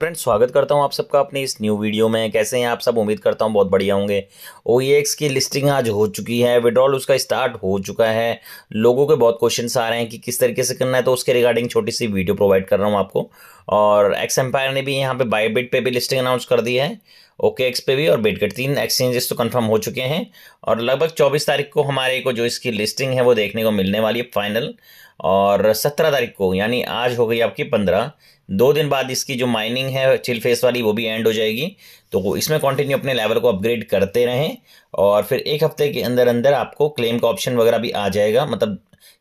friends स्वागत करता हूं आप सबका अपने इस न्यू वीडियो में कैसे हैं आप सब उम्मीद करता हूं बहुत बढ़िया होंगे ओ e की लिस्टिंग आज हो चुकी है विड्रॉल उसका स्टार्ट हो चुका है लोगों के बहुत क्वेश्चन आ रहे हैं कि किस तरीके से करना है तो उसके रिगार्डिंग छोटी सी वीडियो प्रोवाइड कर रहा हूँ आपको और एक्स एम्पायर ने भी यहाँ पे बाई बिट पे भी लिस्टिंग अनाउंस कर दी है ओके एक्स पे भी और बिटगेट तीन एक्सचेंजेस तो कंफर्म हो चुके हैं और लगभग 24 तारीख को हमारे को जो इसकी लिस्टिंग है वो देखने को मिलने वाली है फाइनल और 17 तारीख को यानी आज हो गई आपकी 15 दो दिन बाद इसकी जो माइनिंग है चिल फेस वाली वो भी एंड हो जाएगी तो इसमें कंटिन्यू अपने लेवल को अपग्रेड करते रहें और फिर एक हफ्ते के अंदर अंदर आपको क्लेम का ऑप्शन वगैरह भी आ जाएगा मतलब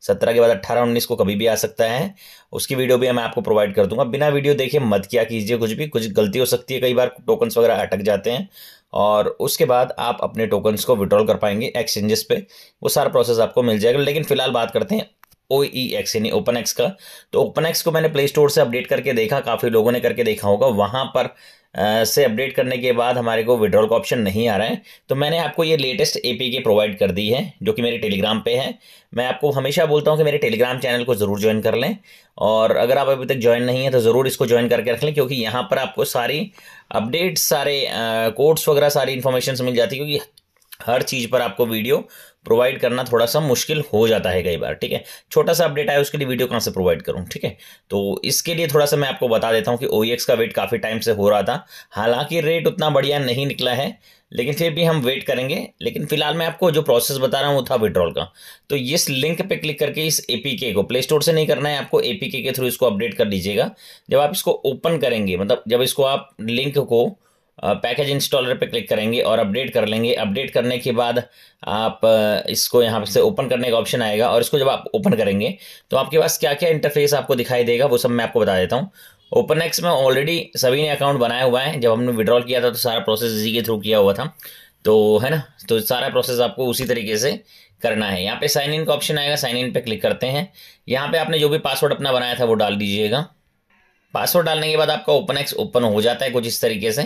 सत्रह के बाद अट्ठारह उन्नीस को कभी भी आ सकता है उसकी वीडियो भी मैं आपको प्रोवाइड कर दूंगा बिना वीडियो देखे मत किया कीजिए कुछ भी कुछ गलती हो सकती है कई बार टोकन्स वगैरह अटक जाते हैं और उसके बाद आप अपने टोकन्स को विड्रॉल कर पाएंगे एक्सचेंजेस पे वो सारा प्रोसेस आपको मिल जाएगा लेकिन फिलहाल बात करते हैं ओ ई एक्स यानी ओपन एक्स का तो ओपन एक्स को मैंने प्ले स्टोर से अपडेट करके देखा काफ़ी लोगों ने करके देखा होगा वहाँ पर से अपडेट करने के बाद हमारे को विड्रॉल का ऑप्शन नहीं आ रहा है तो मैंने आपको ये लेटेस्ट ए के प्रोवाइड कर दी है जो कि मेरे टेलीग्राम पे है मैं आपको हमेशा बोलता हूँ कि मेरे टेलीग्राम चैनल को ज़रूर ज्वाइन कर लें और अगर आप अभी तक ज्वाइन नहीं है तो ज़रूर इसको ज्वाइन करके रख लें क्योंकि यहाँ पर आपको सारी अपडेट्स सारे कोड्स वगैरह सारी इन्फॉर्मेशन मिल जाती है क्योंकि हर चीज़ पर आपको वीडियो प्रोवाइड करना थोड़ा सा मुश्किल हो जाता है कई बार ठीक है छोटा सा अपडेट आया उसके लिए वीडियो कहाँ से प्रोवाइड करूँ ठीक है तो इसके लिए थोड़ा सा मैं आपको बता देता हूँ कि ओ e का वेट काफ़ी टाइम से हो रहा था हालांकि रेट उतना बढ़िया नहीं निकला है लेकिन फिर भी हम वेट करेंगे लेकिन फिलहाल मैं आपको जो प्रोसेस बता रहा हूँ वो था विड्रॉल का तो इस लिंक पे क्लिक करके इस एपीके को प्ले स्टोर से नहीं करना है आपको एपीके के थ्रू इसको अपडेट कर लीजिएगा जब आप इसको ओपन करेंगे मतलब जब इसको आप लिंक को पैकेज इंस्टॉलर पे क्लिक करेंगे और अपडेट कर लेंगे अपडेट करने के बाद आप इसको यहाँ से ओपन करने का ऑप्शन आएगा और इसको जब आप ओपन करेंगे तो आपके पास क्या क्या इंटरफेस आपको दिखाई देगा वो सब मैं आपको बता देता हूँ ओपन एक्स में ऑलरेडी सभी ने अकाउंट बनाया हुआ है जब हमने विड्रॉल किया था तो सारा प्रोसेस इसी के थ्रू किया हुआ था तो है ना तो सारा प्रोसेस आपको उसी तरीके से करना है यहाँ पे साइन इन का ऑप्शन आएगा साइन इन पे क्लिक करते हैं यहाँ पे आपने जो भी पासवर्ड अपना बनाया था वो डाल दीजिएगा पासवर्ड डालने के बाद आपका ओपन एक्स ओपन हो जाता है कुछ इस तरीके से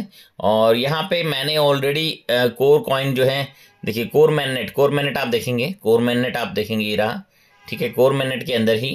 और यहाँ पे मैंने ऑलरेडी कोर कॉइन जो है देखिए कोर मैगनेट कोर मैगनेट आप देखेंगे कोर मैगनेट आप देखेंगे ये रहा ठीक है कोर मैगनेट के अंदर ही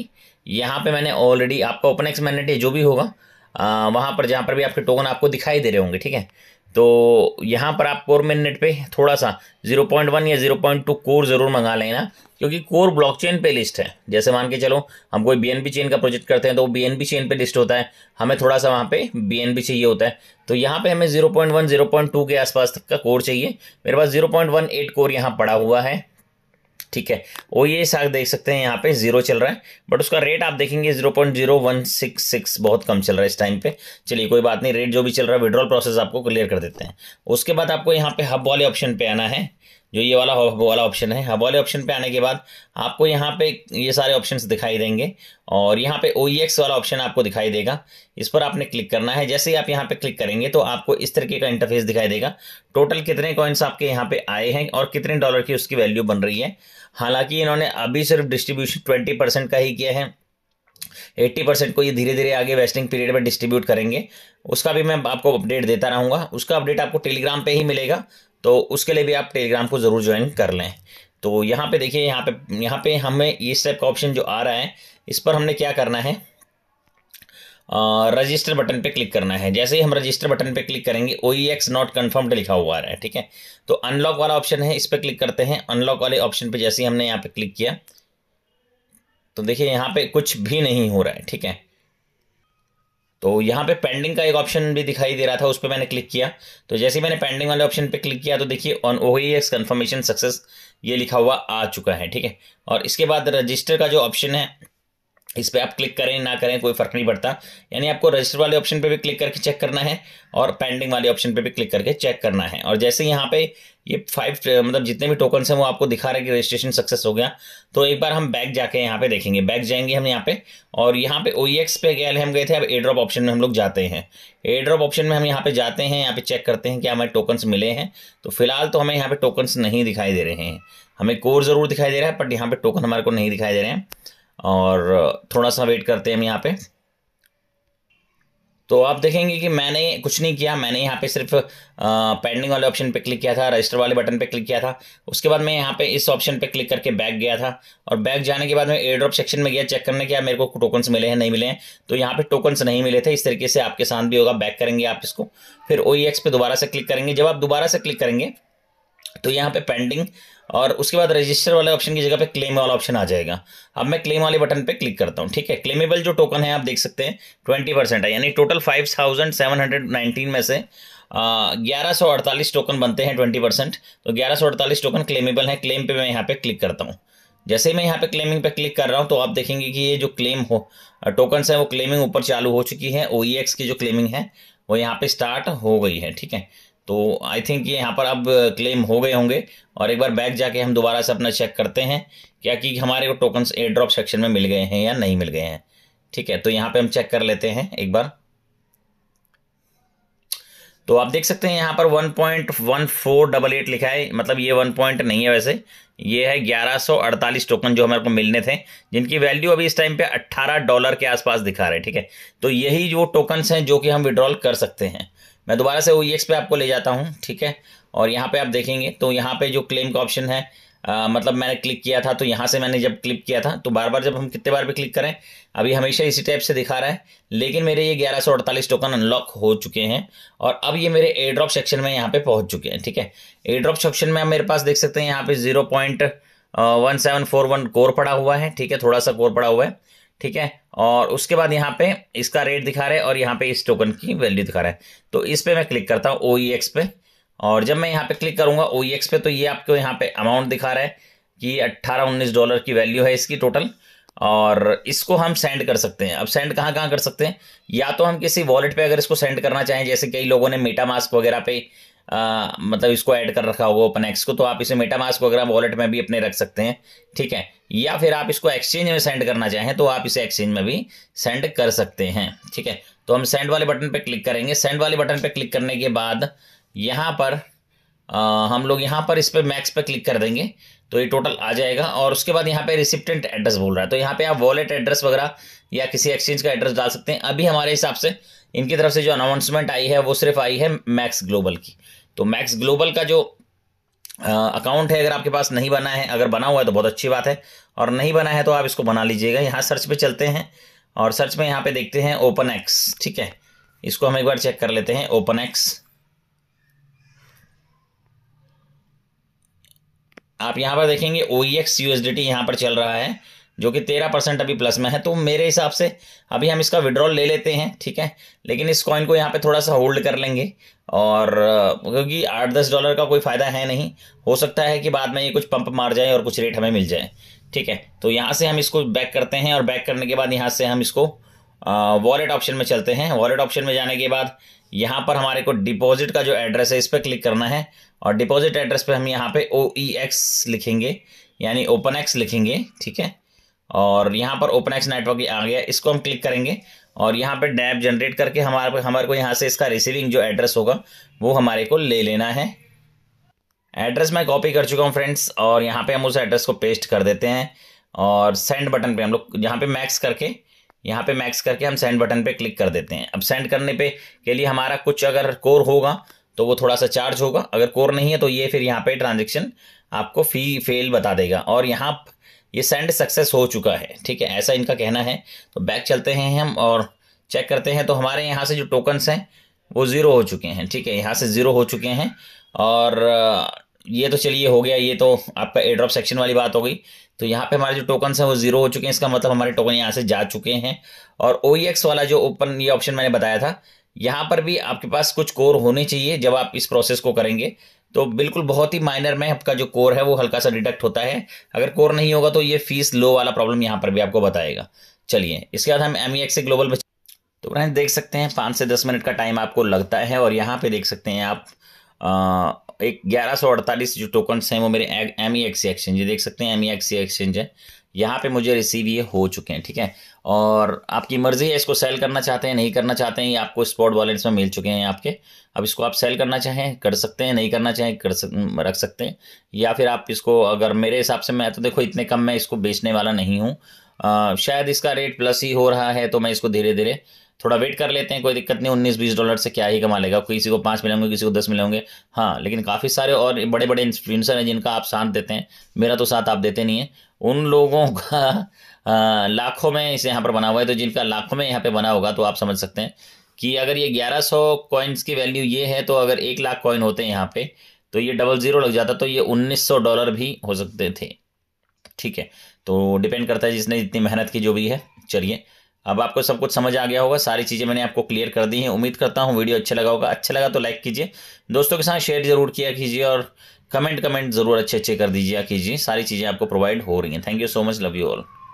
यहाँ पे मैंने ऑलरेडी आपका ओपन एक्स मैगनेट जो भी होगा आ, वहाँ पर जहाँ पर भी आपके टोकन आपको दिखाई दे रहे होंगे ठीक है तो यहाँ पर आप कोर मेन नेट पे थोड़ा सा 0.1 या 0.2 कोर ज़रूर मंगा लेना क्योंकि कोर ब्लॉकचेन पे लिस्ट है जैसे मान के चलो हम कोई बी चेन का प्रोजेक्ट करते हैं तो वो बी चेन पे लिस्ट होता है हमें थोड़ा सा वहाँ पे बी चाहिए होता है तो यहाँ पे हमें 0.1 0.2 के आसपास तक का कोर चाहिए मेरे पास जीरो एट कोर यहाँ पड़ा हुआ है ठीक है वो ये साग देख सकते हैं यहाँ पे जीरो चल रहा है बट उसका रेट आप देखेंगे zero point zero one six six बहुत कम चल रहा है इस टाइम पे चलिए कोई बात नहीं रेट जो भी चल रहा है विड्रॉल प्रोसेस आपको क्लियर कर देते हैं उसके बाद आपको यहाँ पे हब वाले ऑप्शन पे आना है जो ये वाला वो वाला ऑप्शन है हब वाले ऑप्शन पे आने के बाद आपको यहाँ पे ये सारे ऑप्शंस दिखाई देंगे और यहाँ पे ओ e वाला ऑप्शन आपको दिखाई देगा इस पर आपने क्लिक करना है जैसे ही आप यहाँ पे क्लिक करेंगे तो आपको इस तरीके का इंटरफेस दिखाई देगा टोटल कितने कॉइन्स आपके यहाँ पे आए हैं और कितने डॉलर की उसकी वैल्यू बन रही है हालांकि इन्होंने अभी सिर्फ डिस्ट्रीब्यूशन ट्वेंटी परसेंट का ही किया है 80 परसेंट को ये धीरे धीरे आगे वेस्टिंग पीरियड में डिस्ट्रीब्यूट करेंगे उसका भी मैं आपको अपडेट देता रहूंगा उसका अपडेट आपको टेलीग्राम पे ही मिलेगा तो उसके लिए भी आप टेलीग्राम को ज़रूर ज्वाइन कर लें तो यहाँ पे देखिए यहाँ पे यहाँ पे हमें इस टाइप का ऑप्शन जो आ रहा है इस पर हमने क्या करना है रजिस्टर बटन पे क्लिक करना है जैसे ही हम रजिस्टर बटन पे क्लिक करेंगे O E X not confirmed लिखा हुआ आ रहा है ठीक है तो अनलॉक वाला ऑप्शन है इस पर क्लिक करते हैं अनलॉक वाले ऑप्शन पे जैसे ही हमने यहाँ पे क्लिक किया तो देखिए यहाँ पे कुछ भी नहीं हो रहा है ठीक है तो यहाँ पे पेंडिंग का एक ऑप्शन भी दिखाई दे रहा था उस पर मैंने क्लिक किया तो जैसे मैंने पेंडिंग वाले ऑप्शन पे क्लिक किया तो देखिए on O E X confirmation success ये लिखा हुआ आ चुका है ठीक है और इसके बाद रजिस्टर का जो ऑप्शन है इस पर आप क्लिक करें ना करें कोई फ़र्क नहीं पड़ता यानी आपको रजिस्टर वाले ऑप्शन पे भी क्लिक करके चेक करना है और पेंडिंग वाले ऑप्शन पे भी क्लिक करके चेक करना है और जैसे यहाँ पे ये फाइव मतलब जितने भी टोकन हैं वो आपको दिखा रहे हैं कि रजिस्ट्रेशन सक्सेस हो गया तो एक बार हम बैक जाके यहाँ पे देखेंगे बैक जाएंगे हम यहाँ पे और यहाँ पे ओ e पे गए हम गए थे अब ए ड्रॉप ऑप्शन में हम लोग जाते हैं ए ड्रॉप ऑप्शन में हम यहाँ पे जाते हैं यहाँ पे चेक करते हैं कि हमें टोकन्स मिले हैं तो फिलहाल तो हमें यहाँ पे टोकन्स नहीं दिखाई दे रहे हैं हमें कोर ज़रूर दिखाई दे रहा है बट यहाँ पे टोकन हमारे को नहीं दिखाई दे रहे हैं और थोड़ा सा वेट करते हैं हम यहाँ पे तो आप देखेंगे कि मैंने कुछ नहीं किया मैंने यहाँ पे सिर्फ पेंडिंग वाले ऑप्शन पे क्लिक किया था रजिस्टर वाले बटन पे क्लिक किया था उसके बाद मैं यहाँ पे इस ऑप्शन पे क्लिक करके बैक गया था और बैक जाने के बाद मैं एयर ड्रॉप सेक्शन में गया चेक करने के मेरे को टोकन्स मिले हैं नहीं मिले हैं तो यहाँ पे टोकन्स नहीं मिले थे इस तरीके से आपके साथ भी होगा बैक करेंगे आप इसको फिर ओ पे दोबारा से क्लिक करेंगे जब आप दोबारा से क्लिक करेंगे तो यहाँ पे पेंडिंग और उसके बाद रजिस्टर वाले ऑप्शन की जगह पे क्लेम वाला ऑप्शन आ जाएगा अब मैं क्लेम वाले बटन पे क्लिक करता हूँ ठीक है क्लेमेबल जो टोकन है आप देख सकते हैं ट्वेंटी परसेंट है यानी total five thousand seven hundred nineteen में से ग्यारह सौ अड़तालीस टोकन बनते हैं ट्वेंटी परसेंट तो ग्यारह सौ अड़तालीस टोकन क्लेमेबल है क्लेम पे मैं यहाँ पे क्लिक करता हूँ जैसे ही मैं यहाँ पे क्लेमिंग पे क्लिक कर रहा हूँ तो आप देखेंगे कि ये जो क्लेम हो टोकन्स है वो क्लेमिंग ऊपर चालू हो चुकी है ओ e की जो क्लेमिंग है वो यहाँ पे स्टार्ट हो गई है ठीक है तो आई थिंक ये यहाँ पर अब क्लेम हो गए होंगे और एक बार बैक जाके हम दोबारा से अपना चेक करते हैं क्या कि हमारे को टोकन्स एयर ड्रॉप सेक्शन में मिल गए हैं या नहीं मिल गए हैं ठीक है तो यहाँ पे हम चेक कर लेते हैं एक बार तो आप देख सकते हैं यहाँ पर एट लिखा है मतलब ये वन पॉइंट नहीं है वैसे ये है 1148 टोकन जो हमारे को मिलने थे जिनकी वैल्यू अभी इस टाइम पे 18 डॉलर के आसपास दिखा रहे हैं ठीक है तो यही वो टोकन्स हैं जो कि हम विड्रॉल कर सकते हैं मैं दोबारा से ओ e पे आपको ले जाता हूँ ठीक है और यहाँ पे आप देखेंगे तो यहाँ पे जो क्लेम का ऑप्शन है आ, मतलब मैंने क्लिक किया था तो यहाँ से मैंने जब क्लिक किया था तो बार बार जब हम कितने बार भी क्लिक करें अभी हमेशा इसी टाइप से दिखा रहा है लेकिन मेरे ये 1148 टोकन अनलॉक हो चुके हैं और अब ये मेरे ए ड्रॉप सेक्शन में यहाँ पे पहुँच चुके हैं ठीक है ए ड्रॉप सेक्शन में आप मेरे पास देख सकते हैं यहाँ पे zero point one seven four one crore पड़ा हुआ है ठीक है थोड़ा सा कोर पड़ा हुआ है ठीक है और उसके बाद यहाँ पे इसका रेट दिखा रहा है और यहाँ पे इस टोकन की वैल्यू दिखा रहा है तो इस पर मैं क्लिक करता हूँ ओ e पे और जब मैं यहाँ पे क्लिक करूंगा ओ पे तो ये आपको यहाँ पे अमाउंट दिखा रहा है कि अट्ठारह उन्नीस डॉलर की वैल्यू है इसकी टोटल और इसको हम सेंड कर सकते हैं अब सेंड कहाँ कहाँ कर सकते हैं या तो हम किसी वॉलेट पे अगर इसको सेंड करना चाहें जैसे कई लोगों ने मीटा मास्क वगैरह पे आ, मतलब इसको ऐड कर रखा होगा ओपन एक्स को तो आप इसे मेटामास्क वगैरह वॉलेट में भी अपने रख सकते हैं ठीक है या फिर आप इसको एक्सचेंज में सेंड करना चाहें तो आप इसे एक्सचेंज में भी सेंड कर सकते हैं ठीक है तो हम सेंड वाले बटन पर क्लिक करेंगे सेंड वाले बटन पर क्लिक करने के बाद यहाँ पर आ, हम लोग यहाँ पर इस पर मैक्स पर क्लिक कर देंगे तो ये टोटल आ जाएगा और उसके बाद यहाँ पे रिसिप्टेंट एड्रेस बोल रहा है तो यहाँ पे आप वॉलेट एड्रेस वगैरह या किसी एक्सचेंज का एड्रेस डाल सकते हैं अभी हमारे हिसाब से इनकी तरफ से जो अनाउंसमेंट आई है वो सिर्फ आई है मैक्स ग्लोबल की तो मैक्स ग्लोबल का जो अकाउंट है अगर आपके पास नहीं बना है अगर बना हुआ है तो बहुत अच्छी बात है और नहीं बना है तो आप इसको बना लीजिएगा यहाँ सर्च पर चलते हैं और सर्च में यहाँ पर देखते हैं ओपन एक्स ठीक है इसको हम एक बार चेक कर लेते हैं ओपन एक्स आप यहाँ पर देखेंगे O E X U S D T यहाँ पर चल रहा है जो कि तेरह परसेंट अभी प्लस में है तो मेरे हिसाब से अभी हम इसका विड्रॉल ले लेते हैं ठीक है लेकिन इस कॉइन को यहाँ पे थोड़ा सा होल्ड कर लेंगे और क्योंकि आठ दस डॉलर का कोई फ़ायदा है नहीं हो सकता है कि बाद में ये कुछ पंप मार जाए और कुछ रेट हमें मिल जाए ठीक है तो यहाँ से हम इसको बैक करते हैं और बैक करने के बाद यहाँ से हम इसको वॉलेट ऑप्शन में चलते हैं वॉलेट ऑप्शन में जाने के बाद यहाँ पर हमारे को डिपॉजिट का जो एड्रेस है इस पर क्लिक करना है और डिपॉजिट एड्रेस पे हम यहाँ पे ओ ई एक्स लिखेंगे यानी ओपन एक्स लिखेंगे ठीक है और यहाँ पर ओपन एक्स नेटवर्क आ गया इसको हम क्लिक करेंगे और यहाँ पे डैब जनरेट करके हमारे हमारे को यहाँ से इसका रिसीविंग जो एड्रेस होगा वो हमारे को ले लेना है एड्रेस मैं कॉपी कर चुका हूँ फ्रेंड्स और यहाँ पे हम उस एड्रेस को पेस्ट कर देते हैं और सेंड बटन पे हम लोग यहाँ पे मैक्स करके यहाँ पे मैक्स करके हम सेंड बटन पे क्लिक कर देते हैं अब सेंड करने पे के लिए हमारा कुछ अगर कोर होगा तो वो थोड़ा सा चार्ज होगा अगर कोर नहीं है तो ये फिर यहाँ पे ट्रांजेक्शन आपको फी फेल बता देगा और यहाँ ये सेंड सक्सेस हो चुका है ठीक है ऐसा इनका कहना है तो बैक चलते हैं हम और चेक करते हैं तो हमारे यहाँ से जो टोकन्स हैं वो ज़ीरो हो चुके हैं ठीक है यहाँ से ज़ीरो हो चुके हैं और ये तो चलिए हो गया ये तो आपका एड्रॉप सेक्शन वाली बात हो गई तो यहाँ पे हमारे जो टोकन्स हैं वो जीरो हो चुके हैं इसका मतलब हमारे टोकन यहाँ से जा चुके हैं और ओ e वाला जो ओपन ये ऑप्शन मैंने बताया था यहाँ पर भी आपके पास कुछ कोर होने चाहिए जब आप इस प्रोसेस को करेंगे तो बिल्कुल बहुत ही माइनर में आपका जो कोर है वो हल्का सा डिडक्ट होता है अगर कोर नहीं होगा तो ये फीस लो वाला प्रॉब्लम यहाँ पर भी आपको बताएगा चलिए इसके बाद हम एम ई एक्स ग्लोबल में तो फ्रेंड देख सकते हैं पाँच से दस मिनट का टाइम आपको लगता है और यहाँ पे देख सकते हैं आप आ, एक ग्यारह सौ अड़तालीस जो टोकन्स हैं वो मेरे एम ई एक्सी एक्सचेंज ये देख सकते हैं एम ई एक्सचेंज है यहाँ पे मुझे रिसीव ये हो चुके हैं ठीक है और आपकी मर्ज़ी है इसको सेल करना चाहते हैं नहीं करना चाहते हैं ये आपको स्पॉट वॉलेट्स में मिल चुके हैं आपके अब इसको आप सेल करना चाहें कर सकते हैं नहीं करना चाहें कर सक रख सकते हैं या फिर आप इसको अगर मेरे हिसाब से मैं तो देखो इतने कम मैं इसको बेचने वाला नहीं हूँ शायद इसका रेट प्लस ही हो रहा है तो मैं इसको धीरे धीरे थोड़ा वेट कर लेते हैं कोई दिक्कत नहीं उन्नीस बीस डॉलर से क्या ही कमा लेगा किसी को पाँच मिलेंगे किसी को दस मिलेंगे हाँ लेकिन काफ़ी सारे और बड़े बड़े इन्फ्लुएंसर हैं जिनका आप साथ देते हैं मेरा तो साथ आप देते नहीं है उन लोगों का लाखों में इसे यहाँ पर बना हुआ है तो जिनका लाखों में यहाँ पर बना होगा तो आप समझ सकते हैं कि अगर ये ग्यारह सौ कॉइन्स की वैल्यू ये है तो अगर एक लाख कॉइन होते हैं यहाँ पे तो ये डबल ज़ीरो लग जाता तो ये उन्नीस सौ डॉलर भी हो सकते थे ठीक है तो डिपेंड करता है जिसने जितनी मेहनत की जो भी है चलिए अब आपको सब कुछ समझ आ गया होगा सारी चीज़ें मैंने आपको क्लियर कर दी हैं उम्मीद करता हूँ वीडियो अच्छा लगा होगा अच्छा लगा तो लाइक कीजिए दोस्तों के साथ शेयर जरूर किया कीजिए और कमेंट कमेंट जरूर अच्छे अच्छे कर दीजिए कीजिए सारी चीज़ें आपको प्रोवाइड हो रही हैं thank you so much love you all